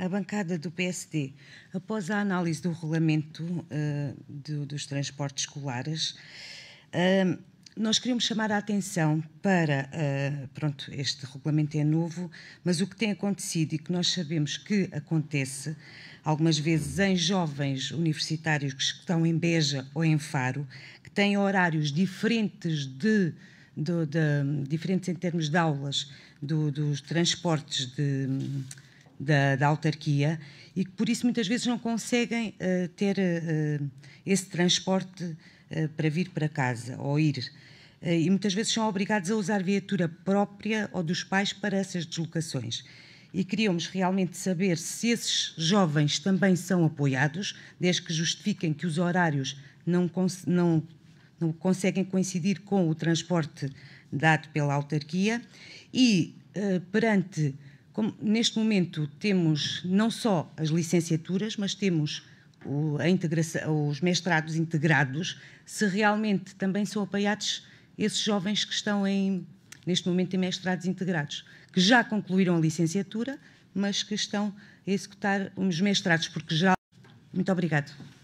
a bancada do PSD, após a análise do regulamento uh, do, dos transportes escolares, uh, nós queríamos chamar a atenção para, uh, pronto, este regulamento é novo, mas o que tem acontecido e que nós sabemos que acontece algumas vezes em jovens universitários que estão em Beja ou em Faro, que têm horários diferentes de, de, de diferentes em termos de aulas do, dos transportes de da, da autarquia e que por isso muitas vezes não conseguem uh, ter uh, esse transporte uh, para vir para casa ou ir. e muitas vezes são obrigados a usar viatura própria ou dos pais para essas deslocações. E queríamos realmente saber se esses jovens também são apoiados, desde que justifiquem que os horários não, cons não, não conseguem coincidir com o transporte dado pela autarquia e perante como, neste momento temos não só as licenciaturas, mas temos o, os mestrados integrados, se realmente também são apoiados esses jovens que estão em, neste momento em mestrados integrados, que já concluíram a licenciatura, mas que estão a executar os mestrados, porque já. Muito obrigado.